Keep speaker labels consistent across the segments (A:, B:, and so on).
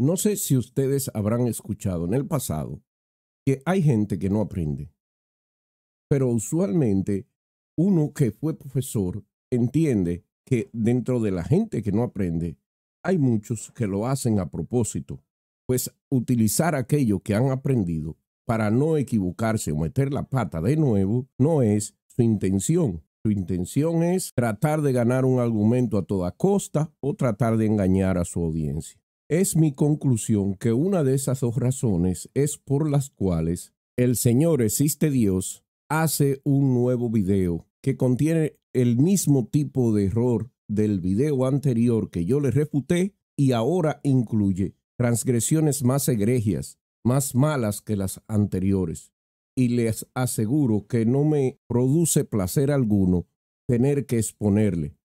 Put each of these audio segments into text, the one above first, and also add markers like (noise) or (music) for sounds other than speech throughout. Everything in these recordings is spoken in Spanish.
A: No sé si ustedes habrán escuchado en el pasado que hay gente que no aprende, pero usualmente uno que fue profesor entiende que dentro de la gente que no aprende hay muchos que lo hacen a propósito, pues utilizar aquello que han aprendido para no equivocarse o meter la pata de nuevo no es su intención. Su intención es tratar de ganar un argumento a toda costa o tratar de engañar a su audiencia. Es mi conclusión que una de esas dos razones es por las cuales el Señor existe Dios hace un nuevo video que contiene el mismo tipo de error del video anterior que yo le refuté y ahora incluye transgresiones más egregias, más malas que las anteriores. Y les aseguro que no me produce placer alguno tener que exponerle.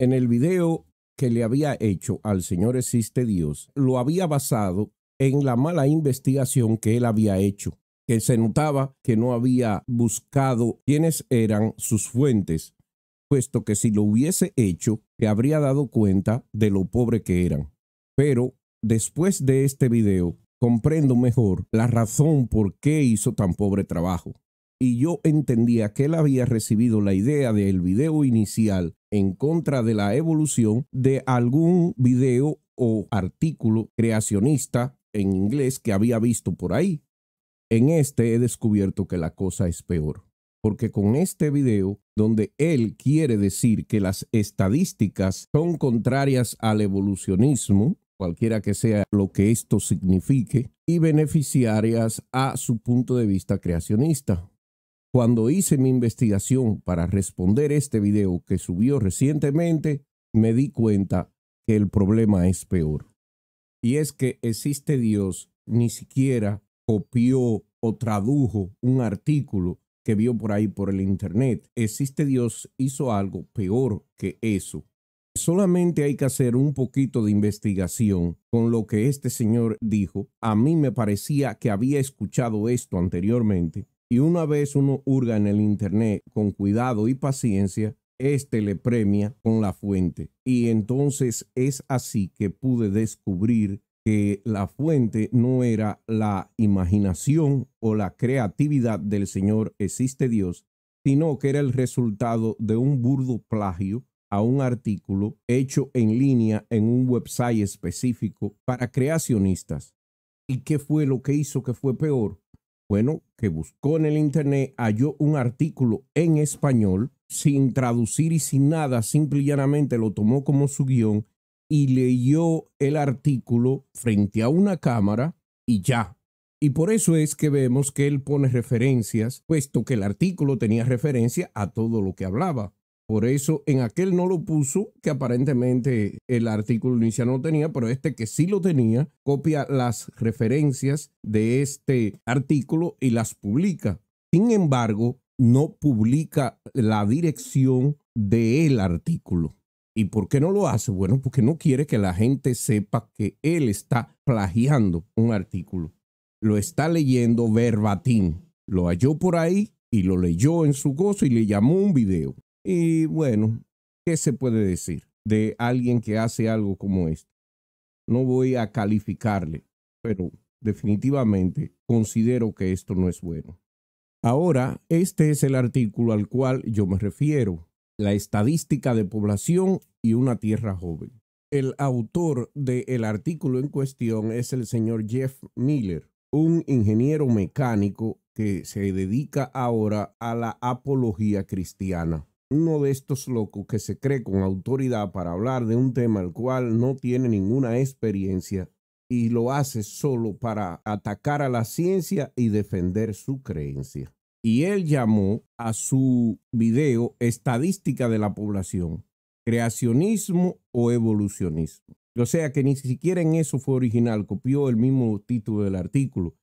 A: En el video que le había hecho al Señor existe Dios lo había basado en la mala investigación que él había hecho, que se notaba que no había buscado quiénes eran sus fuentes, puesto que si lo hubiese hecho, se habría dado cuenta de lo pobre que eran. Pero después de este video, comprendo mejor la razón por qué hizo tan pobre trabajo. Y yo entendía que él había recibido la idea del video inicial en contra de la evolución de algún video o artículo creacionista en inglés que había visto por ahí. En este he descubierto que la cosa es peor, porque con este video, donde él quiere decir que las estadísticas son contrarias al evolucionismo, cualquiera que sea lo que esto signifique, y beneficiarias a su punto de vista creacionista. Cuando hice mi investigación para responder este video que subió recientemente, me di cuenta que el problema es peor. Y es que existe Dios ni siquiera copió o tradujo un artículo que vio por ahí por el Internet. Existe Dios hizo algo peor que eso. Solamente hay que hacer un poquito de investigación con lo que este señor dijo. A mí me parecía que había escuchado esto anteriormente, y una vez uno hurga en el Internet con cuidado y paciencia, éste le premia con la fuente. Y entonces es así que pude descubrir que la fuente no era la imaginación o la creatividad del Señor existe Dios, sino que era el resultado de un burdo plagio a un artículo hecho en línea en un website específico para creacionistas. ¿Y qué fue lo que hizo que fue peor? Bueno, que buscó en el Internet, halló un artículo en español, sin traducir y sin nada, simple y llanamente lo tomó como su guión y leyó el artículo frente a una cámara y ya. Y por eso es que vemos que él pone referencias, puesto que el artículo tenía referencia a todo lo que hablaba. Por eso en aquel no lo puso, que aparentemente el artículo inicial no tenía, pero este que sí lo tenía, copia las referencias de este artículo y las publica. Sin embargo, no publica la dirección del artículo. ¿Y por qué no lo hace? Bueno, porque no quiere que la gente sepa que él está plagiando un artículo. Lo está leyendo verbatim. Lo halló por ahí y lo leyó en su gozo y le llamó un video. Y bueno, ¿qué se puede decir de alguien que hace algo como esto? No voy a calificarle, pero definitivamente considero que esto no es bueno. Ahora, este es el artículo al cual yo me refiero, la estadística de población y una tierra joven. El autor del artículo en cuestión es el señor Jeff Miller, un ingeniero mecánico que se dedica ahora a la apología cristiana uno de estos locos que se cree con autoridad para hablar de un tema al cual no tiene ninguna experiencia y lo hace solo para atacar a la ciencia y defender su creencia. Y él llamó a su video Estadística de la población, creacionismo o evolucionismo. O sea que ni siquiera en eso fue original, copió el mismo título del artículo.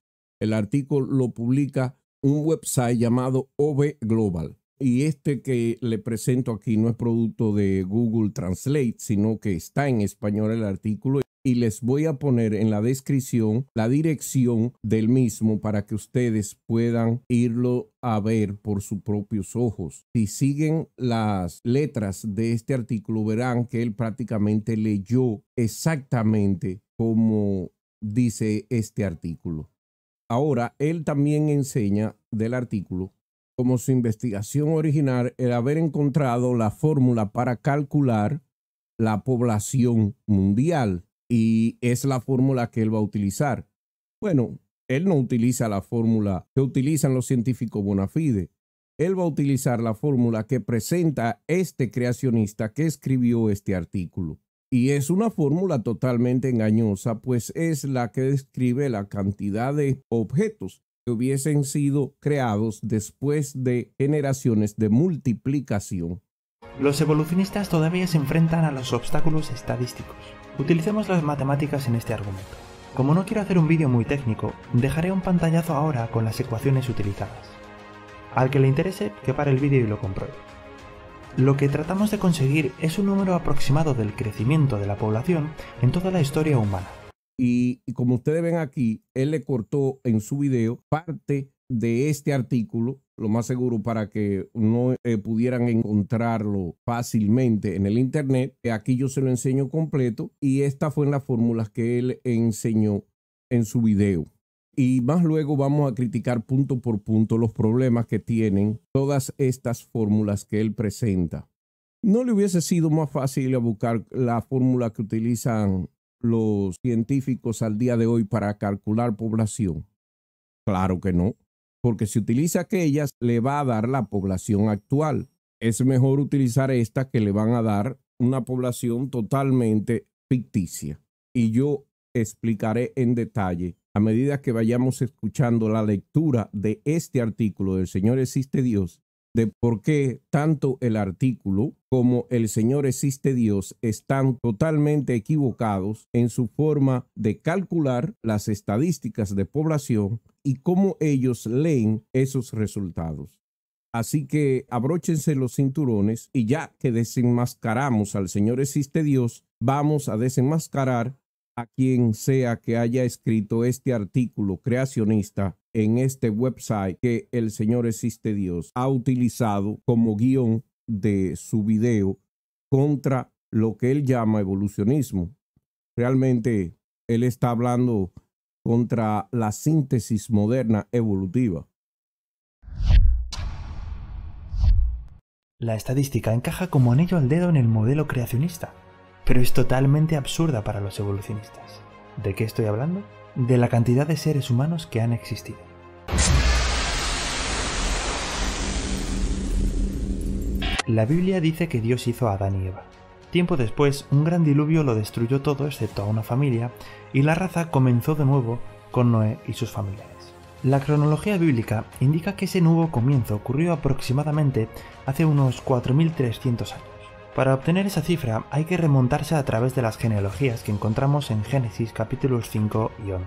A: El artículo lo publica un website llamado OB Global y este que le presento aquí no es producto de Google Translate, sino que está en español el artículo y les voy a poner en la descripción la dirección del mismo para que ustedes puedan irlo a ver por sus propios ojos. Si siguen las letras de este artículo verán que él prácticamente leyó exactamente como dice este artículo. Ahora, él también enseña del artículo como su investigación original el haber encontrado la fórmula para calcular la población mundial y es la fórmula que él va a utilizar. Bueno, él no utiliza la fórmula que utilizan los científicos bona fide Él va a utilizar la fórmula que presenta este creacionista que escribió este artículo. Y es una fórmula totalmente engañosa, pues es la que describe la cantidad de objetos que hubiesen sido creados después de generaciones de multiplicación. Los evolucionistas todavía se enfrentan a los obstáculos
B: estadísticos. Utilicemos las matemáticas en este argumento. Como no quiero hacer un vídeo muy técnico, dejaré un pantallazo ahora con las ecuaciones utilizadas. Al que le interese, que pare el vídeo y lo compruebe. Lo que tratamos de conseguir es un número aproximado del crecimiento
A: de la población en toda la historia humana. Y, como ustedes ven aquí, él le cortó en su video parte de este artículo, lo más seguro para que no eh, pudieran encontrarlo fácilmente en el internet. Aquí yo se lo enseño completo y estas fueron las fórmulas que él enseñó en su video. Y más luego vamos a criticar punto por punto los problemas que tienen todas estas fórmulas que él presenta. No le hubiese sido más fácil a buscar la fórmula que utilizan los científicos al día de hoy para calcular población? Claro que no, porque si utiliza aquellas le va a dar la población actual. Es mejor utilizar estas que le van a dar una población totalmente ficticia. Y yo explicaré en detalle a medida que vayamos escuchando la lectura de este artículo del Señor existe Dios de por qué tanto el artículo como el Señor existe Dios están totalmente equivocados en su forma de calcular las estadísticas de población y cómo ellos leen esos resultados. Así que abróchense los cinturones y ya que desenmascaramos al Señor existe Dios, vamos a desenmascarar a quien sea que haya escrito este artículo creacionista en este website que el Señor existe Dios ha utilizado como guión de su video contra lo que él llama evolucionismo. Realmente él está hablando contra la síntesis moderna evolutiva.
B: La estadística encaja como anillo al dedo en el modelo creacionista, pero es totalmente absurda para los evolucionistas. ¿De qué estoy hablando? de la cantidad de seres humanos que han existido. La Biblia dice que Dios hizo a Adán y Eva. Tiempo después, un gran diluvio lo destruyó todo excepto a una familia, y la raza comenzó de nuevo con Noé y sus familiares. La cronología bíblica indica que ese nuevo comienzo ocurrió aproximadamente hace unos 4.300 años. Para obtener esa cifra hay que remontarse a través de las genealogías que encontramos en Génesis capítulos 5 y 11.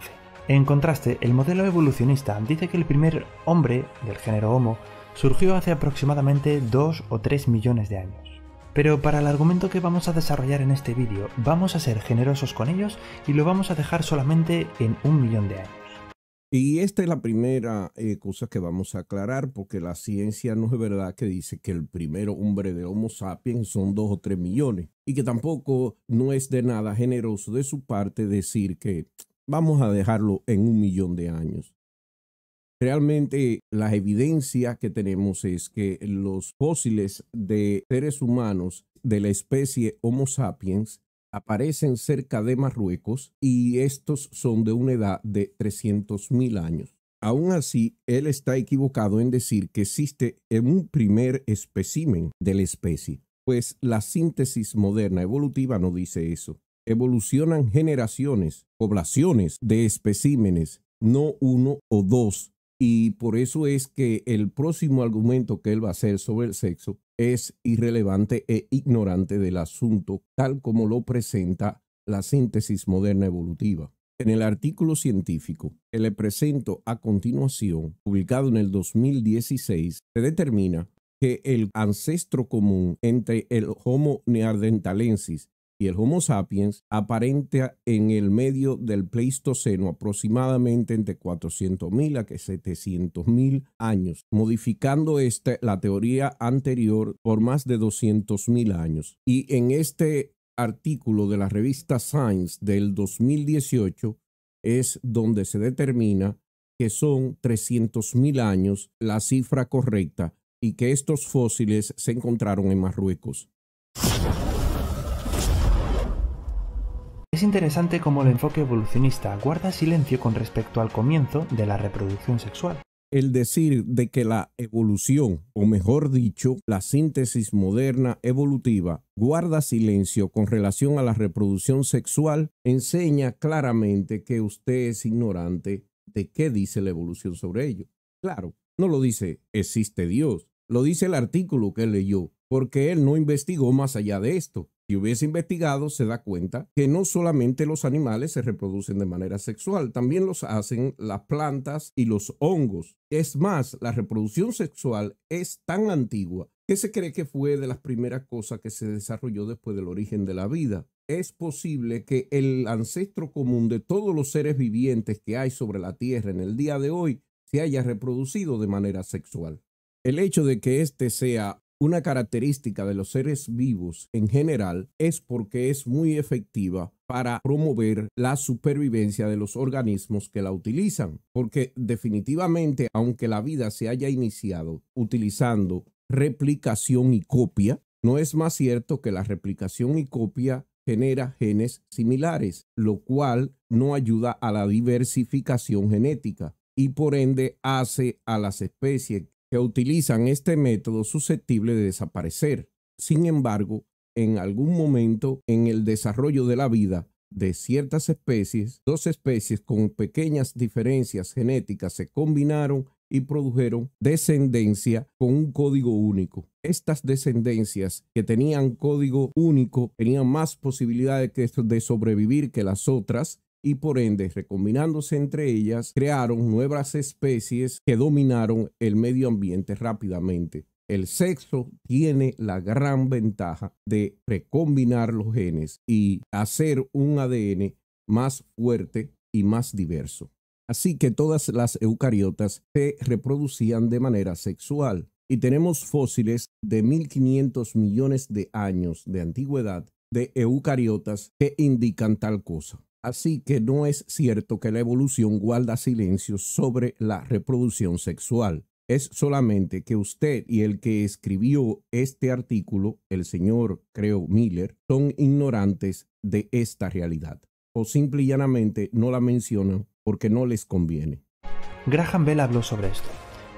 B: En contraste, el modelo evolucionista dice que el primer hombre del género Homo surgió hace aproximadamente 2 o 3 millones de años. Pero para el argumento que vamos a desarrollar en este vídeo, vamos a ser generosos con ellos y lo vamos a dejar solamente en un millón de años.
A: Y esta es la primera eh, cosa que vamos a aclarar, porque la ciencia no es verdad que dice que el primer hombre de Homo sapiens son dos o tres millones, y que tampoco no es de nada generoso de su parte decir que vamos a dejarlo en un millón de años. Realmente la evidencia que tenemos es que los fósiles de seres humanos de la especie Homo sapiens aparecen cerca de Marruecos y estos son de una edad de 300.000 años. Aún así, él está equivocado en decir que existe en un primer espécimen de la especie, pues la síntesis moderna evolutiva no dice eso. Evolucionan generaciones, poblaciones de especímenes, no uno o dos. Y por eso es que el próximo argumento que él va a hacer sobre el sexo es irrelevante e ignorante del asunto tal como lo presenta la síntesis moderna evolutiva. En el artículo científico que le presento a continuación, publicado en el 2016, se determina que el ancestro común entre el Homo neanderthalensis el Homo sapiens aparenta en el medio del Pleistoceno aproximadamente entre 400.000 a 700.000 años, modificando este la teoría anterior por más de 200.000 años. Y en este artículo de la revista Science del 2018 es donde se determina que son 300.000 años la cifra correcta y que estos fósiles se encontraron en Marruecos.
B: Es interesante cómo el enfoque evolucionista guarda silencio con respecto al comienzo
A: de la reproducción sexual. El decir de que la evolución, o mejor dicho, la síntesis moderna evolutiva, guarda silencio con relación a la reproducción sexual, enseña claramente que usted es ignorante de qué dice la evolución sobre ello. Claro, no lo dice existe Dios, lo dice el artículo que leyó, porque él no investigó más allá de esto. Si hubiese investigado, se da cuenta que no solamente los animales se reproducen de manera sexual, también los hacen las plantas y los hongos. Es más, la reproducción sexual es tan antigua que se cree que fue de las primeras cosas que se desarrolló después del origen de la vida. Es posible que el ancestro común de todos los seres vivientes que hay sobre la Tierra en el día de hoy se haya reproducido de manera sexual. El hecho de que este sea una característica de los seres vivos en general es porque es muy efectiva para promover la supervivencia de los organismos que la utilizan, porque definitivamente, aunque la vida se haya iniciado utilizando replicación y copia, no es más cierto que la replicación y copia genera genes similares, lo cual no ayuda a la diversificación genética y por ende hace a las especies que utilizan este método susceptible de desaparecer. Sin embargo, en algún momento en el desarrollo de la vida de ciertas especies, dos especies con pequeñas diferencias genéticas se combinaron y produjeron descendencia con un código único. Estas descendencias que tenían código único tenían más posibilidades de sobrevivir que las otras y por ende, recombinándose entre ellas, crearon nuevas especies que dominaron el medio ambiente rápidamente. El sexo tiene la gran ventaja de recombinar los genes y hacer un ADN más fuerte y más diverso. Así que todas las eucariotas se reproducían de manera sexual y tenemos fósiles de 1500 millones de años de antigüedad de eucariotas que indican tal cosa. Así que no es cierto que la evolución guarda silencio sobre la reproducción sexual. Es solamente que usted y el que escribió este artículo, el señor, creo, Miller, son ignorantes de esta realidad, o simple y llanamente no la mencionan porque no les conviene. Graham Bell habló sobre esto.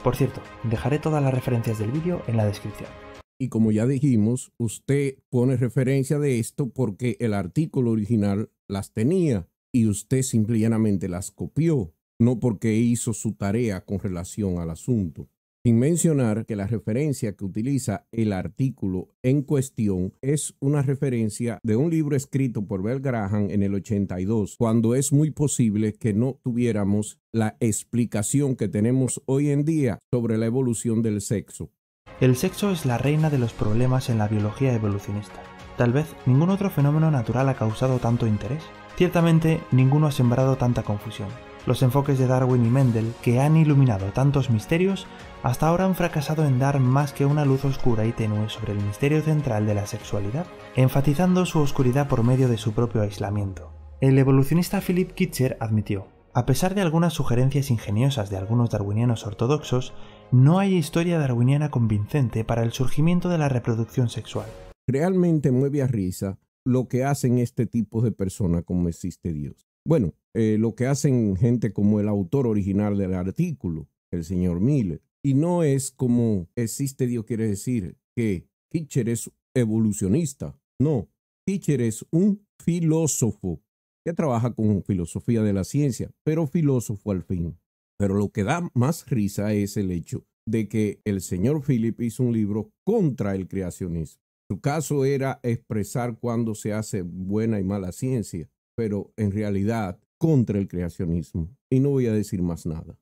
A: Por cierto, dejaré todas las referencias del vídeo en la descripción. Y como ya dijimos, usted pone referencia de esto porque el artículo original las tenía y usted simplemente las copió, no porque hizo su tarea con relación al asunto. Sin mencionar que la referencia que utiliza el artículo en cuestión es una referencia de un libro escrito por Bell Graham en el 82, cuando es muy posible que no tuviéramos la explicación que tenemos hoy en día sobre la evolución del sexo. El sexo es
B: la reina de los problemas en la biología evolucionista. Tal vez ningún otro fenómeno natural ha causado tanto interés. Ciertamente, ninguno ha sembrado tanta confusión. Los enfoques de Darwin y Mendel, que han iluminado tantos misterios, hasta ahora han fracasado en dar más que una luz oscura y tenue sobre el misterio central de la sexualidad, enfatizando su oscuridad por medio de su propio aislamiento. El evolucionista Philip Kitcher admitió, a pesar de algunas sugerencias ingeniosas de algunos darwinianos ortodoxos, no hay historia darwiniana convincente para el
A: surgimiento de la reproducción sexual. Realmente mueve a risa lo que hacen este tipo de personas como existe Dios. Bueno, eh, lo que hacen gente como el autor original del artículo, el señor Miller. Y no es como existe Dios quiere decir que Hitcher es evolucionista. No, Hitcher es un filósofo que trabaja con filosofía de la ciencia, pero filósofo al fin. Pero lo que da más risa es el hecho de que el señor Philip hizo un libro contra el creacionismo. Su caso era expresar cuándo se hace buena y mala ciencia, pero en realidad contra el creacionismo. Y no voy a decir más nada.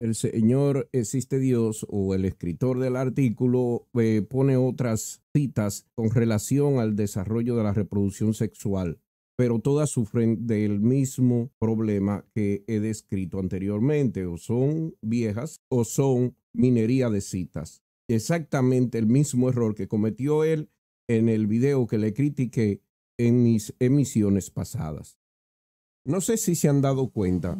A: El señor existe Dios o el escritor del artículo eh, pone otras citas con relación al desarrollo de la reproducción sexual pero todas sufren del mismo problema que he descrito anteriormente, o son viejas o son minería de citas. Exactamente el mismo error que cometió él en el video que le critiqué en mis emisiones pasadas. No sé si se han dado cuenta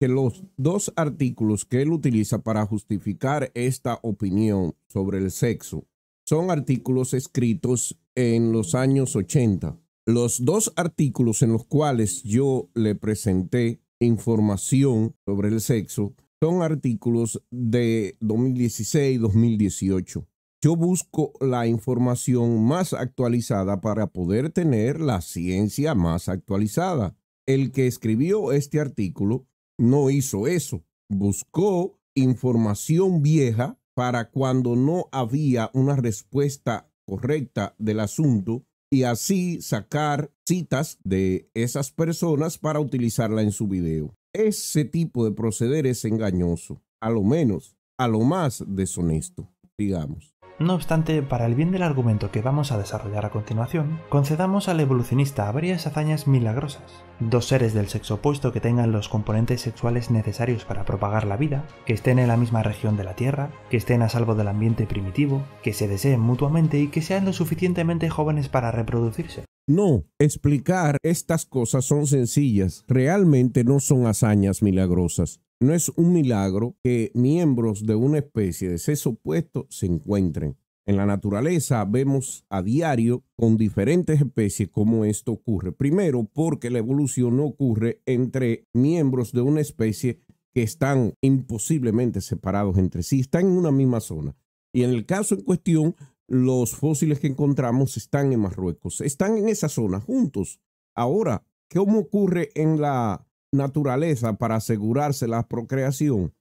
A: que los dos artículos que él utiliza para justificar esta opinión sobre el sexo son artículos escritos en los años 80 los dos artículos en los cuales yo le presenté información sobre el sexo son artículos de 2016 y 2018. Yo busco la información más actualizada para poder tener la ciencia más actualizada. El que escribió este artículo no hizo eso. Buscó información vieja para cuando no había una respuesta correcta del asunto y así sacar citas de esas personas para utilizarla en su video. Ese tipo de proceder es engañoso, a lo menos, a lo más deshonesto, digamos.
B: No obstante, para el bien del argumento que vamos a desarrollar a continuación, concedamos al evolucionista varias hazañas milagrosas. Dos seres del sexo opuesto que tengan los componentes sexuales necesarios para propagar la vida, que estén en la misma región de la Tierra, que estén a salvo del ambiente primitivo, que se deseen mutuamente y que sean lo suficientemente jóvenes para reproducirse.
A: No, explicar estas cosas son sencillas, realmente no son hazañas milagrosas. No es un milagro que miembros de una especie de sexo opuesto se encuentren. En la naturaleza vemos a diario con diferentes especies cómo esto ocurre. Primero, porque la evolución no ocurre entre miembros de una especie que están imposiblemente separados entre sí, están en una misma zona. Y en el caso en cuestión, los fósiles que encontramos están en Marruecos, están en esa zona juntos. Ahora, ¿cómo ocurre en la naturaleza para asegurarse la procreación,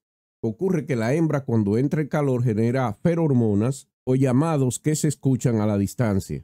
A: ocurre que la hembra cuando entra el calor genera ferormonas o llamados que se escuchan a la distancia.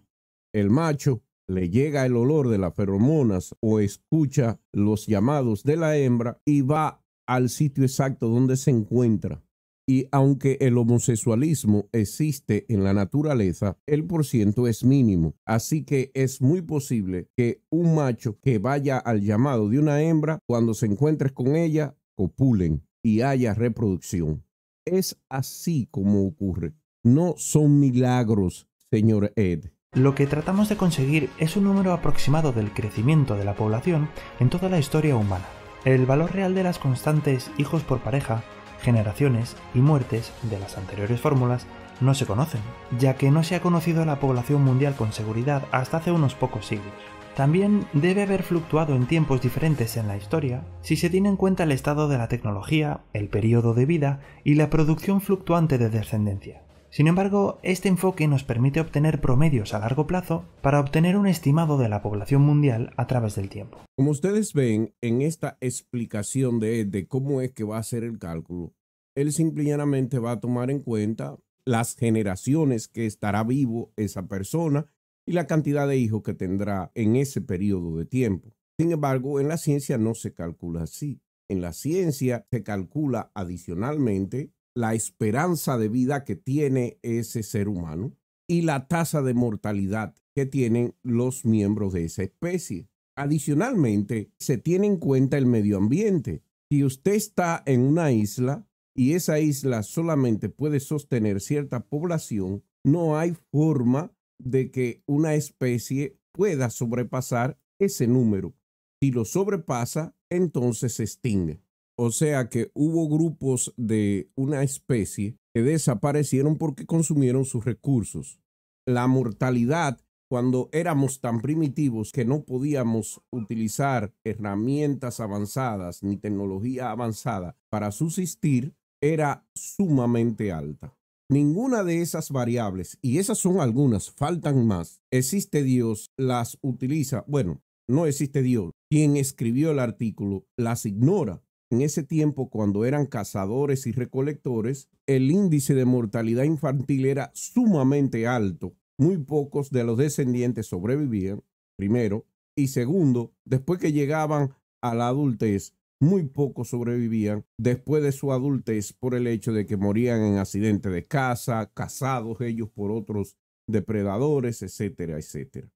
A: El macho le llega el olor de las feromonas o escucha los llamados de la hembra y va al sitio exacto donde se encuentra y aunque el homosexualismo existe en la naturaleza, el por ciento es mínimo. Así que es muy posible que un macho que vaya al llamado de una hembra, cuando se encuentre con ella, copulen y haya reproducción. Es así como ocurre. No son milagros, señor Ed. Lo que tratamos de conseguir es un número aproximado del
B: crecimiento de la población en toda la historia humana. El valor real de las constantes hijos por pareja generaciones y muertes de las anteriores fórmulas no se conocen, ya que no se ha conocido la población mundial con seguridad hasta hace unos pocos siglos. También debe haber fluctuado en tiempos diferentes en la historia si se tiene en cuenta el estado de la tecnología, el periodo de vida y la producción fluctuante de descendencia. Sin embargo, este enfoque nos permite obtener promedios a largo plazo para obtener un estimado de la población mundial a través del tiempo.
A: Como ustedes ven en esta explicación de, cómo es que va a ser el cálculo, él simplemente va a tomar en cuenta las generaciones que estará vivo esa persona y la cantidad de hijos que tendrá en ese periodo de tiempo. Sin embargo, en la ciencia no se calcula así. En la ciencia se calcula adicionalmente la esperanza de vida que tiene ese ser humano y la tasa de mortalidad que tienen los miembros de esa especie. Adicionalmente, se tiene en cuenta el medio ambiente. Si usted está en una isla y esa isla solamente puede sostener cierta población, no hay forma de que una especie pueda sobrepasar ese número. Si lo sobrepasa, entonces se extingue. O sea que hubo grupos de una especie que desaparecieron porque consumieron sus recursos. La mortalidad, cuando éramos tan primitivos que no podíamos utilizar herramientas avanzadas ni tecnología avanzada para subsistir, era sumamente alta. Ninguna de esas variables, y esas son algunas, faltan más, existe Dios, las utiliza, bueno, no existe Dios. Quien escribió el artículo las ignora en ese tiempo cuando eran cazadores y recolectores, el índice de mortalidad infantil era sumamente alto. Muy pocos de los descendientes sobrevivían, primero, y segundo, después que llegaban a la adultez, muy pocos sobrevivían después de su adultez por el hecho de que morían en accidentes de caza, cazados ellos por otros depredadores, etcétera, etcétera.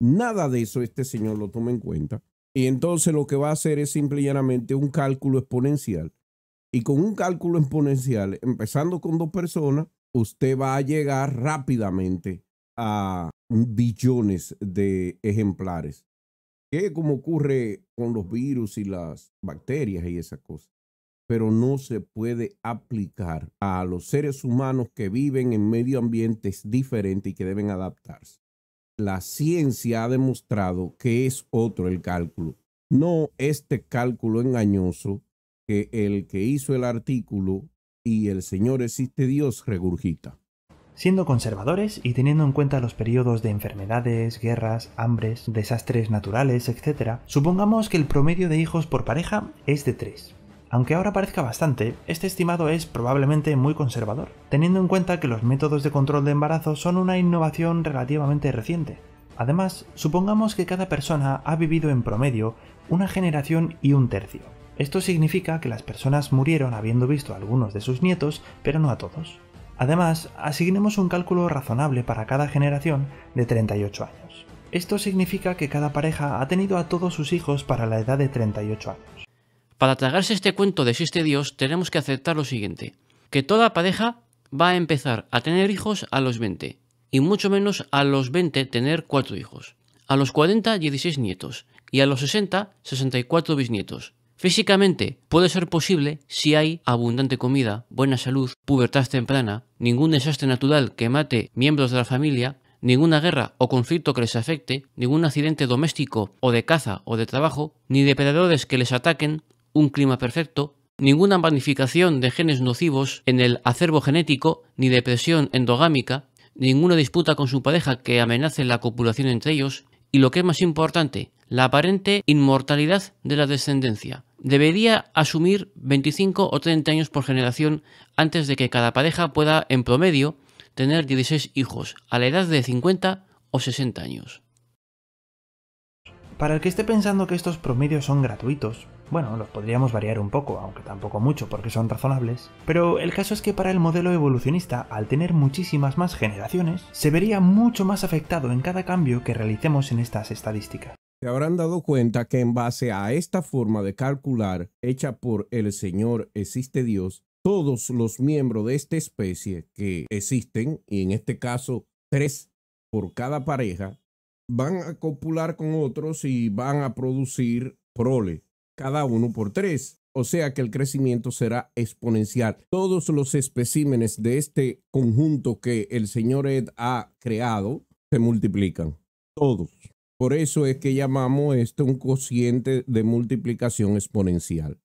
A: Nada de eso este señor lo toma en cuenta y entonces lo que va a hacer es simplemente un cálculo exponencial. Y con un cálculo exponencial, empezando con dos personas, usted va a llegar rápidamente a billones de ejemplares. Que es como ocurre con los virus y las bacterias y esas cosas. Pero no se puede aplicar a los seres humanos que viven en medio ambientes diferentes y que deben adaptarse la ciencia ha demostrado que es otro el cálculo, no este cálculo engañoso que el que hizo el artículo y el Señor existe Dios regurgita. Siendo
B: conservadores y teniendo en cuenta los periodos de enfermedades, guerras, hambres, desastres naturales, etc., supongamos que el promedio de hijos por pareja es de tres aunque ahora parezca bastante, este estimado es probablemente muy conservador, teniendo en cuenta que los métodos de control de embarazo son una innovación relativamente reciente. Además, supongamos que cada persona ha vivido en promedio una generación y un tercio. Esto significa que las personas murieron habiendo visto a algunos de sus nietos, pero no a todos. Además, asignemos un cálculo razonable para cada generación de 38 años. Esto significa que cada pareja ha tenido a todos sus hijos para la edad de 38 años.
C: Para tragarse este cuento de existe Dios tenemos que aceptar lo siguiente, que toda pareja va a empezar a tener hijos a los 20, y mucho menos a los 20 tener 4 hijos, a los 40 16 nietos, y a los 60 64 bisnietos. Físicamente puede ser posible si hay abundante comida, buena salud, pubertad temprana, ningún desastre natural que mate miembros de la familia, ninguna guerra o conflicto que les afecte, ningún accidente doméstico o de caza o de trabajo, ni depredadores que les ataquen, un clima perfecto, ninguna magnificación de genes nocivos en el acervo genético ni depresión endogámica, ninguna disputa con su pareja que amenace la copulación entre ellos y lo que es más importante, la aparente inmortalidad de la descendencia. Debería asumir 25 o 30 años por generación antes de que cada pareja pueda, en promedio, tener 16 hijos a la edad de 50 o 60 años.
B: Para el que esté pensando que estos promedios son gratuitos, bueno, los podríamos variar un poco, aunque tampoco mucho porque son razonables, pero el caso es que para el modelo evolucionista, al tener muchísimas más generaciones, se vería mucho más afectado en cada cambio que realicemos en estas estadísticas.
A: Se habrán dado cuenta que en base a esta forma de calcular hecha por el Señor existe Dios, todos los miembros de esta especie que existen, y en este caso tres por cada pareja, van a copular con otros y van a producir prole, cada uno por tres. O sea que el crecimiento será exponencial. Todos los especímenes de este conjunto que el señor Ed ha creado se multiplican. Todos. Por eso es que llamamos esto un cociente de multiplicación exponencial,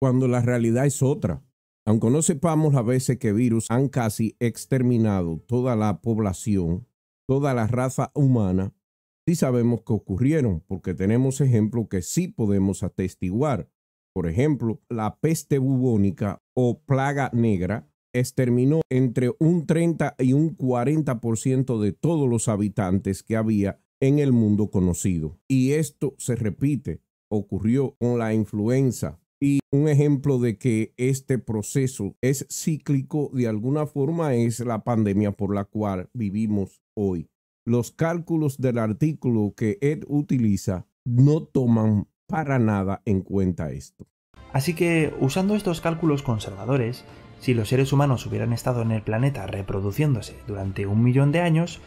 A: cuando la realidad es otra. Aunque no sepamos a veces que virus han casi exterminado toda la población, toda la raza humana, sí sabemos que ocurrieron, porque tenemos ejemplos que sí podemos atestiguar. Por ejemplo, la peste bubónica o plaga negra exterminó entre un 30 y un 40% de todos los habitantes que había en el mundo conocido. Y esto se repite, ocurrió con la influenza. Y un ejemplo de que este proceso es cíclico de alguna forma es la pandemia por la cual vivimos hoy los cálculos del artículo que Ed utiliza no toman para nada en cuenta esto. Así que, usando estos
B: cálculos conservadores, si los seres humanos hubieran estado en el planeta reproduciéndose durante un millón de años,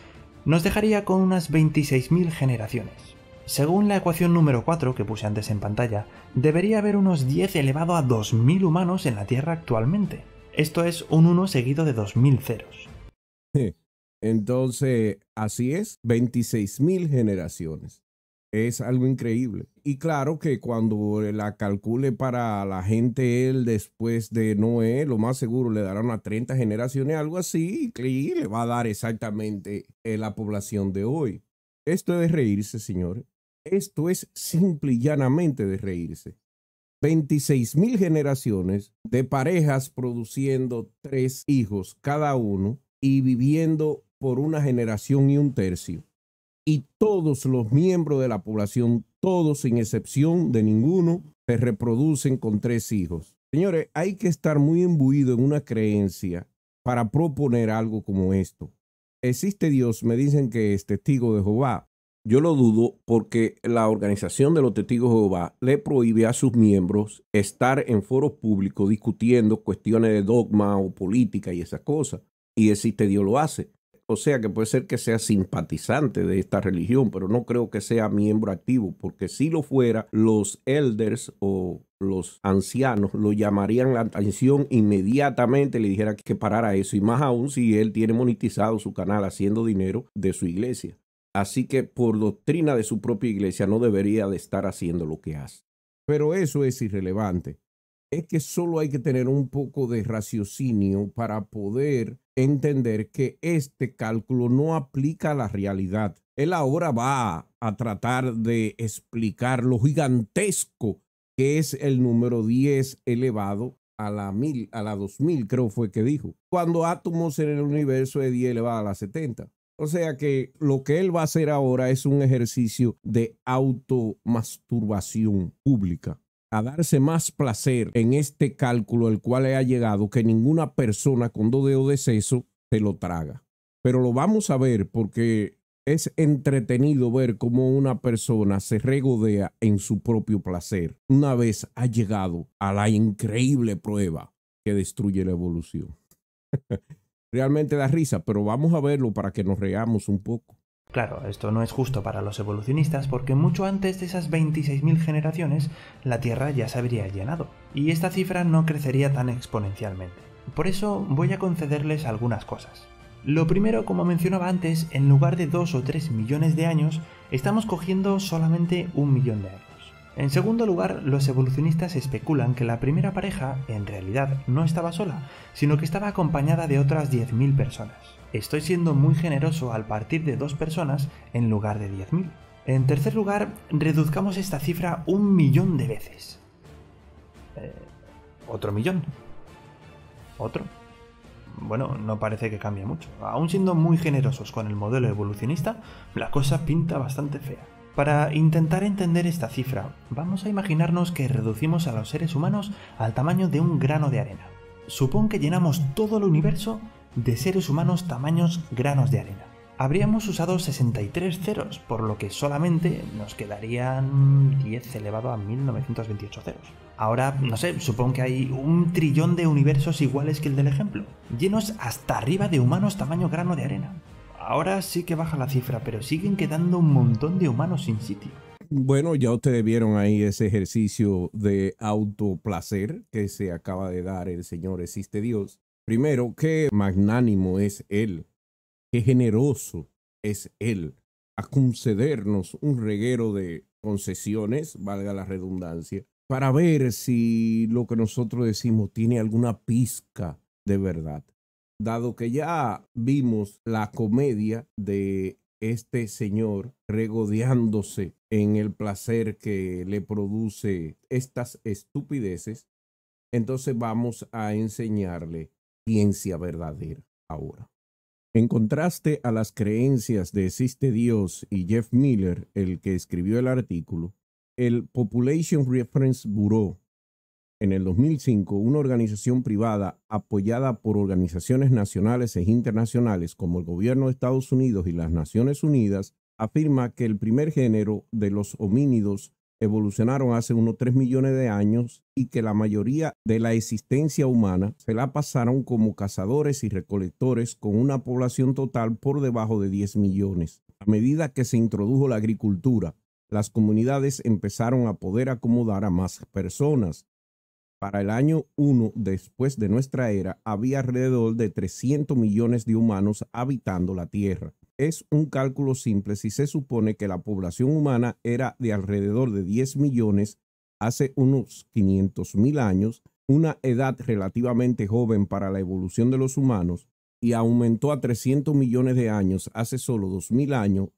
B: nos dejaría con unas 26.000 generaciones. Según la ecuación número 4 que puse antes en pantalla, debería haber unos 10 elevado a 2.000 humanos
A: en la Tierra actualmente. Esto es un 1 seguido de 2.000 ceros. Entonces, así es, 26 mil generaciones. Es algo increíble. Y claro que cuando la calcule para la gente él después de Noé, lo más seguro le dará unas 30 generaciones, algo así, y le va a dar exactamente eh, la población de hoy. Esto es reírse, señores. Esto es simple y llanamente de reírse. 26 mil generaciones de parejas produciendo tres hijos cada uno y viviendo por una generación y un tercio. Y todos los miembros de la población, todos sin excepción de ninguno, se reproducen con tres hijos. Señores, hay que estar muy imbuido en una creencia para proponer algo como esto. Existe Dios, me dicen que es testigo de Jehová. Yo lo dudo porque la organización de los testigos de Jehová le prohíbe a sus miembros estar en foros públicos discutiendo cuestiones de dogma o política y esas cosas. Y existe Dios lo hace. O sea que puede ser que sea simpatizante de esta religión, pero no creo que sea miembro activo, porque si lo fuera, los elders o los ancianos lo llamarían la atención inmediatamente, le dijera que parara eso, y más aún si él tiene monetizado su canal haciendo dinero de su iglesia. Así que por doctrina de su propia iglesia no debería de estar haciendo lo que hace. Pero eso es irrelevante es que solo hay que tener un poco de raciocinio para poder entender que este cálculo no aplica a la realidad. Él ahora va a tratar de explicar lo gigantesco que es el número 10 elevado a la mil, a la 2000, creo fue que dijo. Cuando átomos en el universo es 10 elevado a la 70. O sea que lo que él va a hacer ahora es un ejercicio de automasturbación pública a darse más placer en este cálculo al cual le ha llegado que ninguna persona con dos dedos de seso se lo traga. Pero lo vamos a ver porque es entretenido ver cómo una persona se regodea en su propio placer una vez ha llegado a la increíble prueba que destruye la evolución. (laughs) Realmente da risa, pero vamos a verlo para que nos reamos un poco. Claro, esto no es justo para los evolucionistas porque mucho antes de
B: esas 26.000 generaciones la Tierra ya se habría llenado, y esta cifra no crecería tan exponencialmente. Por eso voy a concederles algunas cosas. Lo primero, como mencionaba antes, en lugar de 2 o 3 millones de años, estamos cogiendo solamente un millón de años. En segundo lugar, los evolucionistas especulan que la primera pareja en realidad no estaba sola, sino que estaba acompañada de otras 10.000 personas. Estoy siendo muy generoso al partir de dos personas en lugar de 10.000. En tercer lugar, reduzcamos esta cifra un millón de veces. Eh, otro millón. Otro. Bueno, no parece que cambie mucho. Aún siendo muy generosos con el modelo evolucionista, la cosa pinta bastante fea. Para intentar entender esta cifra, vamos a imaginarnos que reducimos a los seres humanos al tamaño de un grano de arena. Supón que llenamos todo el universo de seres humanos tamaños granos de arena. Habríamos usado 63 ceros, por lo que solamente nos quedarían 10 elevado a 1928 ceros. Ahora, no sé, supongo que hay un trillón de universos iguales que el del ejemplo, llenos hasta arriba de humanos tamaño grano de arena. Ahora sí que baja la cifra, pero siguen quedando un montón de humanos sin sitio.
A: Bueno, ya ustedes vieron ahí ese ejercicio de autoplacer que se acaba de dar el Señor Existe Dios. Primero, qué magnánimo es Él, qué generoso es Él a concedernos un reguero de concesiones, valga la redundancia, para ver si lo que nosotros decimos tiene alguna pizca de verdad. Dado que ya vimos la comedia de este señor regodeándose en el placer que le produce estas estupideces, entonces vamos a enseñarle ciencia verdadera ahora. En contraste a las creencias de Existe Dios y Jeff Miller, el que escribió el artículo, el Population Reference Bureau, en el 2005, una organización privada apoyada por organizaciones nacionales e internacionales como el gobierno de Estados Unidos y las Naciones Unidas, afirma que el primer género de los homínidos evolucionaron hace unos 3 millones de años y que la mayoría de la existencia humana se la pasaron como cazadores y recolectores con una población total por debajo de 10 millones. A medida que se introdujo la agricultura, las comunidades empezaron a poder acomodar a más personas. Para el año 1 después de nuestra era había alrededor de 300 millones de humanos habitando la Tierra es un cálculo simple si se supone que la población humana era de alrededor de 10 millones hace unos 500 mil años, una edad relativamente joven para la evolución de los humanos, y aumentó a 300 millones de años hace solo 2.000 años,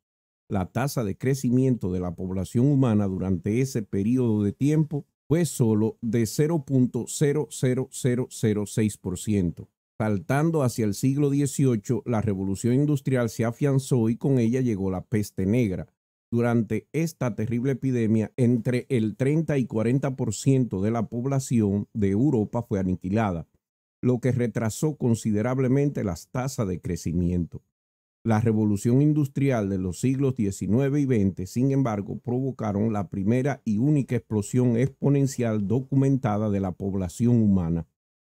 A: la tasa de crecimiento de la población humana durante ese periodo de tiempo fue solo de 0.00006%. Saltando hacia el siglo XVIII, la revolución industrial se afianzó y con ella llegó la peste negra. Durante esta terrible epidemia, entre el 30 y 40% de la población de Europa fue aniquilada, lo que retrasó considerablemente las tasas de crecimiento. La revolución industrial de los siglos XIX y XX, sin embargo, provocaron la primera y única explosión exponencial documentada de la población humana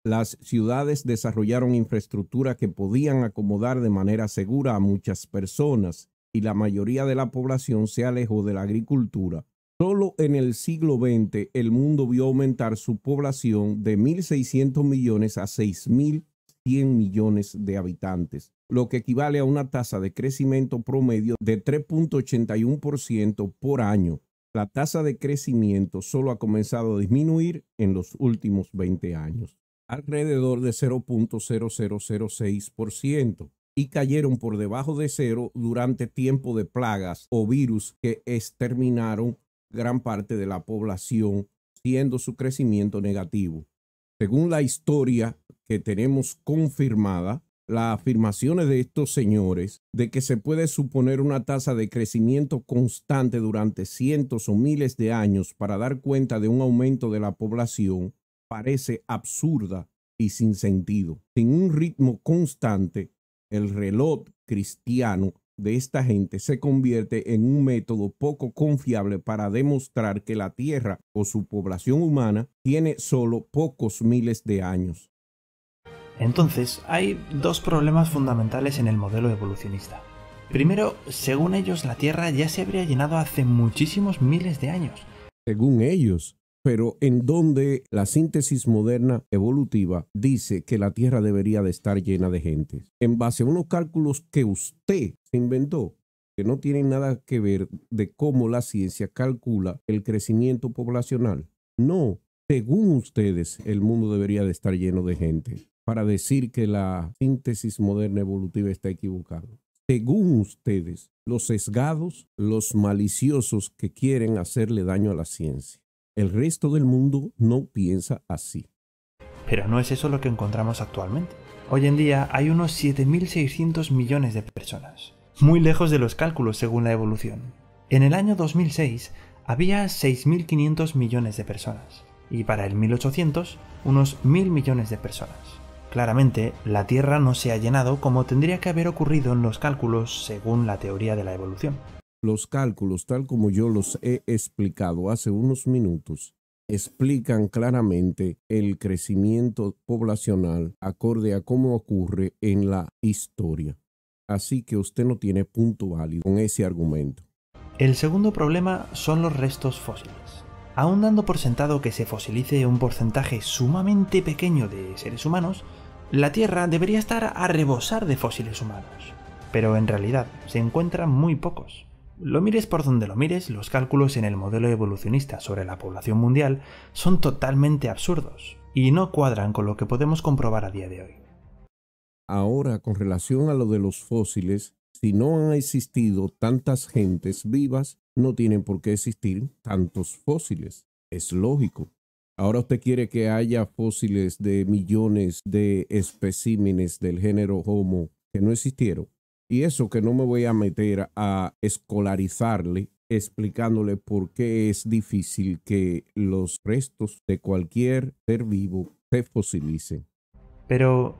A: las ciudades desarrollaron infraestructura que podían acomodar de manera segura a muchas personas y la mayoría de la población se alejó de la agricultura. Solo en el siglo XX el mundo vio aumentar su población de 1.600 millones a 6.100 millones de habitantes, lo que equivale a una tasa de crecimiento promedio de 3.81% por año. La tasa de crecimiento solo ha comenzado a disminuir en los últimos 20 años alrededor de 0.0006% y cayeron por debajo de cero durante tiempo de plagas o virus que exterminaron gran parte de la población, siendo su crecimiento negativo. Según la historia que tenemos confirmada, las afirmaciones de estos señores de que se puede suponer una tasa de crecimiento constante durante cientos o miles de años para dar cuenta de un aumento de la población parece absurda y sin sentido. Sin un ritmo constante, el reloj cristiano de esta gente se convierte en un método poco confiable para demostrar que la Tierra o su población humana tiene solo pocos miles de años. Entonces, hay dos problemas fundamentales en el modelo evolucionista. Primero, según ellos, la Tierra ya se habría llenado hace muchísimos miles de años. Según ellos, pero en donde la síntesis moderna evolutiva dice que la Tierra debería de estar llena de gente, En base a unos cálculos que usted inventó, que no tienen nada que ver de cómo la ciencia calcula el crecimiento poblacional. No, según ustedes, el mundo debería de estar lleno de gente para decir que la síntesis moderna evolutiva está equivocada. Según ustedes, los sesgados, los maliciosos que quieren hacerle daño a la ciencia. El resto del mundo no piensa así. Pero no
B: es eso lo que encontramos actualmente. Hoy en día hay unos 7.600 millones de personas, muy lejos de los cálculos según la evolución. En el año 2006 había 6.500 millones de personas y para el 1800 unos 1.000 millones de personas. Claramente, la Tierra no se ha llenado como tendría que haber ocurrido en los
A: cálculos según la teoría de la evolución los cálculos, tal como yo los he explicado hace unos minutos, explican claramente el crecimiento poblacional acorde a cómo ocurre en la historia. Así que usted no tiene punto válido con ese argumento. El segundo problema son los restos
B: fósiles. Aun dando por sentado que se fosilice un porcentaje sumamente pequeño de seres humanos, la Tierra debería estar a rebosar de fósiles humanos, pero en realidad se encuentran muy pocos. Lo mires por donde lo mires, los cálculos en el modelo evolucionista sobre la población mundial son totalmente absurdos y no cuadran con lo que podemos comprobar a día de hoy.
A: Ahora, con relación a lo de los fósiles, si no han existido tantas gentes vivas, no tienen por qué existir tantos fósiles. Es lógico. Ahora usted quiere que haya fósiles de millones de especímenes del género Homo que no existieron. Y eso que no me voy a meter a escolarizarle explicándole por qué es difícil que los restos de cualquier ser vivo se fosilicen.
B: Pero,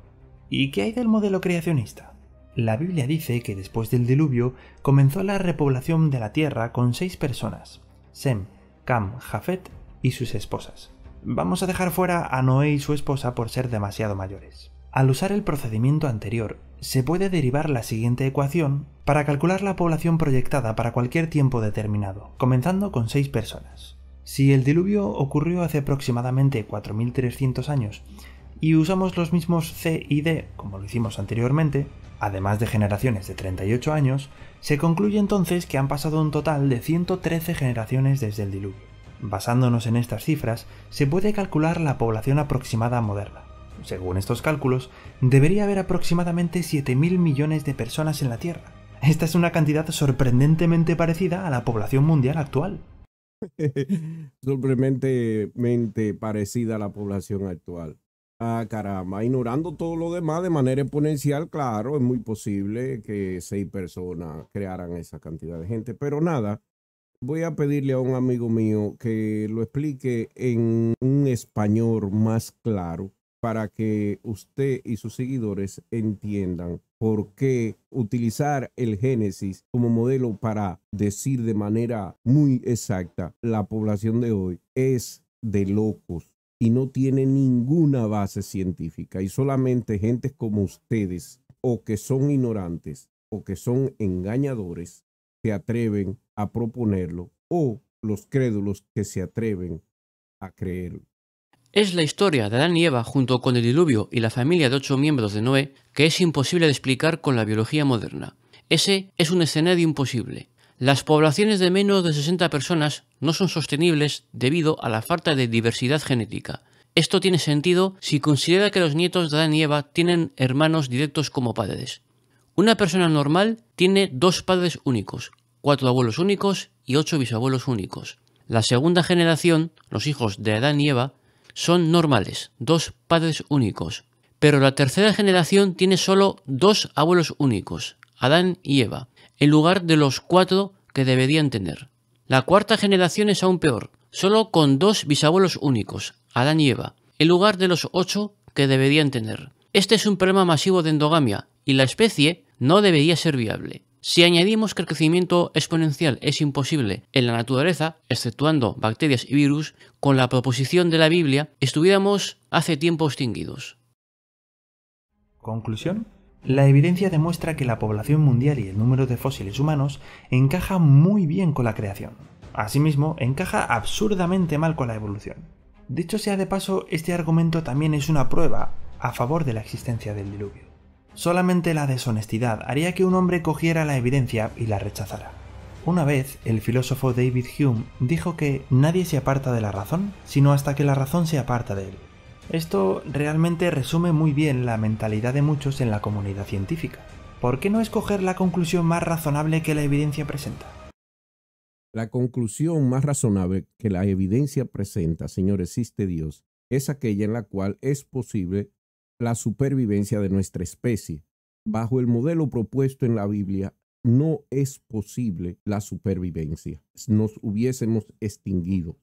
B: ¿y qué hay del modelo creacionista? La Biblia dice que después del diluvio comenzó la repoblación de la tierra con seis personas, Sem, Cam, Jafet y sus esposas. Vamos a dejar fuera a Noé y su esposa por ser demasiado mayores. Al usar el procedimiento anterior, se puede derivar la siguiente ecuación para calcular la población proyectada para cualquier tiempo determinado, comenzando con 6 personas. Si el diluvio ocurrió hace aproximadamente 4.300 años y usamos los mismos C y D como lo hicimos anteriormente, además de generaciones de 38 años, se concluye entonces que han pasado un total de 113 generaciones desde el diluvio. Basándonos en estas cifras, se puede calcular la población aproximada moderna según estos cálculos, debería haber aproximadamente 7.000 millones de personas en la Tierra. Esta es una cantidad sorprendentemente parecida a la población mundial actual.
A: (laughs) sorprendentemente parecida a la población actual. Ah, caramba, ignorando todo lo demás de manera exponencial, claro, es muy posible que seis personas crearan esa cantidad de gente, pero nada, voy a pedirle a un amigo mío que lo explique en un español más claro para que usted y sus seguidores entiendan por qué utilizar el Génesis como modelo para decir de manera muy exacta la población de hoy es de locos y no tiene ninguna base científica y solamente gentes como ustedes o que son ignorantes o que son engañadores se atreven a proponerlo o los crédulos que se atreven a creerlo.
C: Es la historia de Adán y Eva junto con el diluvio y la familia de ocho miembros de Noé que es imposible de explicar con la biología moderna. Ese es un escenario imposible. Las poblaciones de menos de 60 personas no son sostenibles debido a la falta de diversidad genética. Esto tiene sentido si considera que los nietos de Adán y Eva tienen hermanos directos como padres. Una persona normal tiene dos padres únicos, cuatro abuelos únicos y ocho bisabuelos únicos. La segunda generación, los hijos de Adán y Eva, son normales, dos padres únicos. Pero la tercera generación tiene solo dos abuelos únicos, Adán y Eva, en lugar de los cuatro que deberían tener. La cuarta generación es aún peor, solo con dos bisabuelos únicos, Adán y Eva, en lugar de los ocho que deberían tener. Este es un problema masivo de endogamia y la especie no debería ser viable. Si añadimos que el crecimiento exponencial es imposible en la naturaleza, exceptuando bacterias y virus, con la proposición de la Biblia, estuviéramos hace tiempo extinguidos.
B: Conclusión. La evidencia demuestra que la población mundial y el número de fósiles humanos encaja muy bien con la creación. Asimismo, encaja absurdamente mal con la evolución. Dicho sea de paso, este argumento también es una prueba a favor de la existencia del diluvio. Solamente la deshonestidad haría que un hombre cogiera la evidencia y la rechazara. Una vez, el filósofo David Hume dijo que nadie se aparta de la razón, sino hasta que la razón se aparta de él. Esto realmente resume muy bien la mentalidad de muchos en la comunidad científica. ¿Por qué no escoger la conclusión más razonable que la evidencia presenta?
A: La conclusión más razonable que la evidencia presenta, Señor, existe Dios, es aquella en la cual es posible la supervivencia de nuestra especie. Bajo el modelo propuesto en la Biblia, no es posible la supervivencia. Nos hubiésemos extinguido.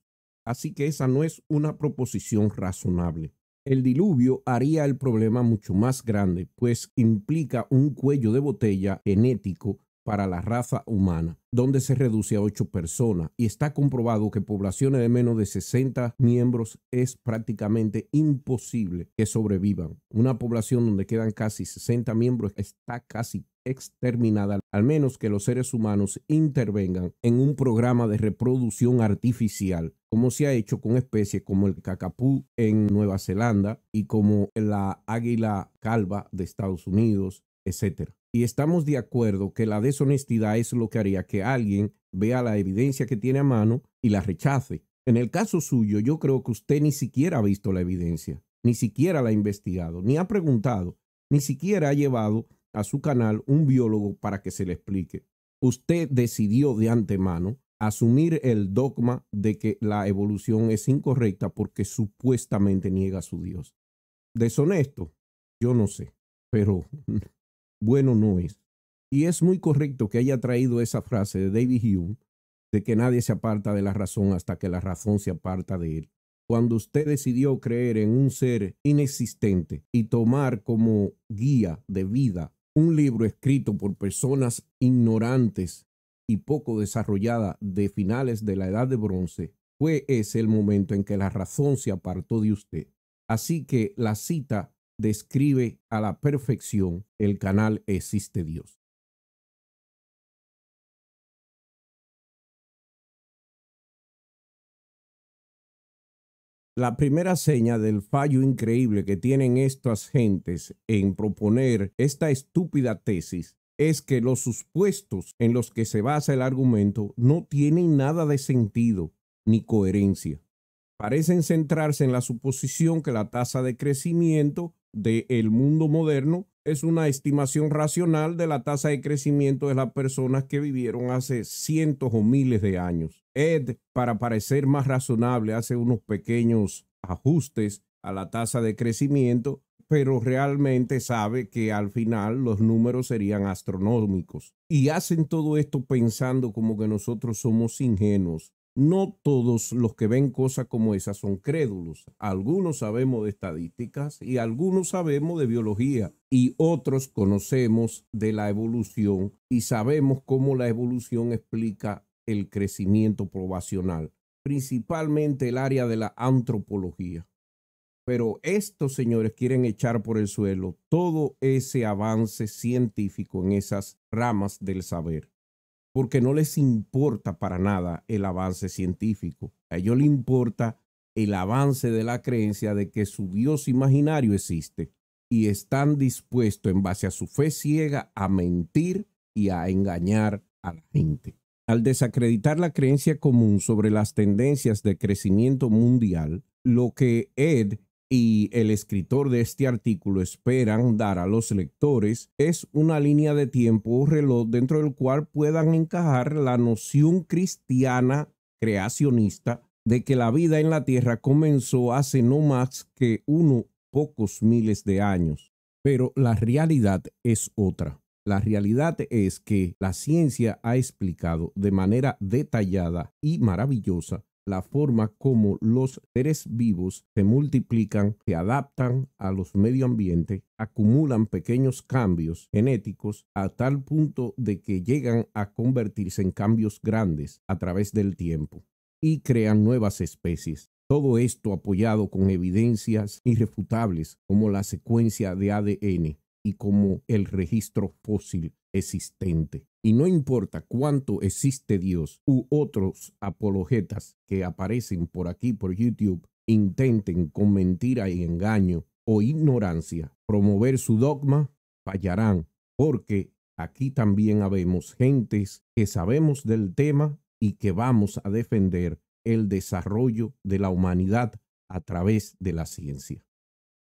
A: Así que esa no es una proposición razonable. El diluvio haría el problema mucho más grande, pues implica un cuello de botella genético para la raza humana, donde se reduce a ocho personas y está comprobado que poblaciones de menos de 60 miembros es prácticamente imposible que sobrevivan. Una población donde quedan casi 60 miembros está casi exterminada, al menos que los seres humanos intervengan en un programa de reproducción artificial, como se ha hecho con especies como el cacapú en Nueva Zelanda y como la águila calva de Estados Unidos, etc y estamos de acuerdo que la deshonestidad es lo que haría que alguien vea la evidencia que tiene a mano y la rechace. En el caso suyo, yo creo que usted ni siquiera ha visto la evidencia, ni siquiera la ha investigado, ni ha preguntado, ni siquiera ha llevado a su canal un biólogo para que se le explique. Usted decidió de antemano asumir el dogma de que la evolución es incorrecta porque supuestamente niega a su Dios. Deshonesto, yo no sé, pero (laughs) bueno no es. Y es muy correcto que haya traído esa frase de David Hume de que nadie se aparta de la razón hasta que la razón se aparta de él. Cuando usted decidió creer en un ser inexistente y tomar como guía de vida un libro escrito por personas ignorantes y poco desarrollada de finales de la Edad de Bronce, fue ese el momento en que la razón se apartó de usted. Así que la cita describe a la perfección el canal Existe Dios. La primera seña del fallo increíble que tienen estas gentes en proponer esta estúpida tesis es que los supuestos en los que se basa el argumento no tienen nada de sentido ni coherencia. Parecen centrarse en la suposición que la tasa de crecimiento de el mundo moderno es una estimación racional de la tasa de crecimiento de las personas que vivieron hace cientos o miles de años. Ed, para parecer más razonable, hace unos pequeños ajustes a la tasa de crecimiento, pero realmente sabe que al final los números serían astronómicos. Y hacen todo esto pensando como que nosotros somos ingenuos. No todos los que ven cosas como esas son crédulos. Algunos sabemos de estadísticas y algunos sabemos de biología y otros conocemos de la evolución y sabemos cómo la evolución explica el crecimiento probacional, principalmente el área de la antropología. Pero estos señores quieren echar por el suelo todo ese avance científico en esas ramas del saber porque no les importa para nada el avance científico. A ellos les importa el avance de la creencia de que su Dios imaginario existe y están dispuestos en base a su fe ciega a mentir y a engañar a la gente. Al desacreditar la creencia común sobre las tendencias de crecimiento mundial, lo que Ed y el escritor de este artículo esperan dar a los lectores es una línea de tiempo o reloj dentro del cual puedan encajar la noción cristiana creacionista de que la vida en la Tierra comenzó hace no más que unos pocos miles de años. Pero la realidad es otra. La realidad es que la ciencia ha explicado de manera detallada y maravillosa la forma como los seres vivos se multiplican, se adaptan a los medio ambiente, acumulan pequeños cambios genéticos a tal punto de que llegan a convertirse en cambios grandes a través del tiempo y crean nuevas especies. Todo esto apoyado con evidencias irrefutables como la secuencia de ADN y como el registro fósil existente. Y no importa cuánto existe Dios u otros apologetas que aparecen por aquí, por YouTube, intenten con mentira y engaño o ignorancia promover su dogma, fallarán, porque aquí también habemos gentes que sabemos del tema y que vamos a defender el desarrollo de la humanidad a través de la ciencia.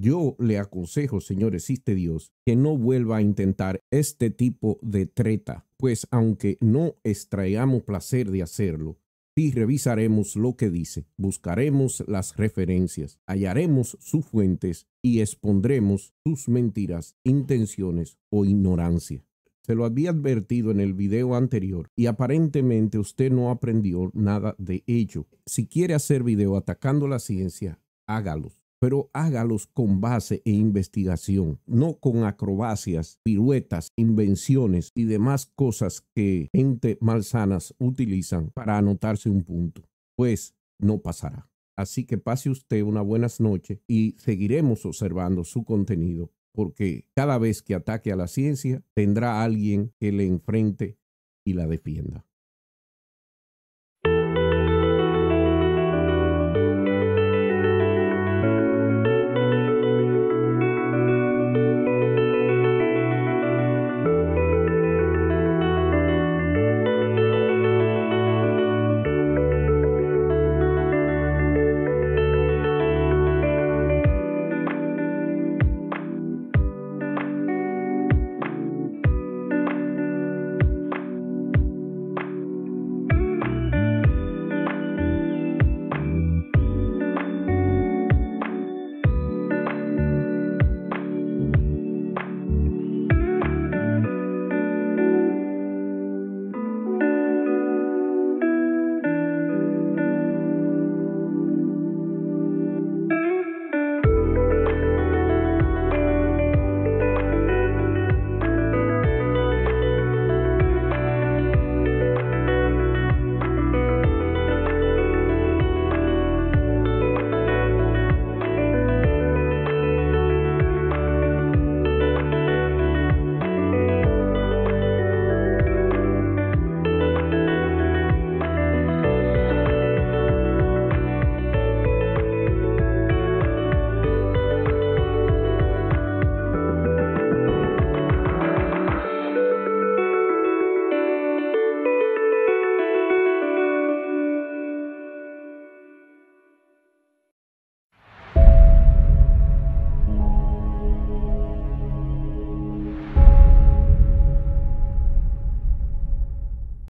A: Yo le aconsejo, Señor, existe Dios, que no vuelva a intentar este tipo de treta, pues aunque no extraigamos placer de hacerlo, sí revisaremos lo que dice, buscaremos las referencias, hallaremos sus fuentes y expondremos sus mentiras, intenciones o ignorancia. Se lo había advertido en el video anterior y aparentemente usted no aprendió nada de ello. Si quiere hacer video atacando la ciencia, hágalos pero hágalos con base e investigación, no con acrobacias, piruetas, invenciones y demás cosas que gente malsanas utilizan para anotarse un punto, pues no pasará. Así que pase usted una buenas noches y seguiremos observando su contenido, porque cada vez que ataque a la ciencia tendrá alguien que le enfrente y la defienda.